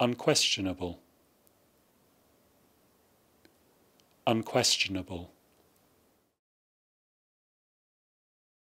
unquestionable, unquestionable.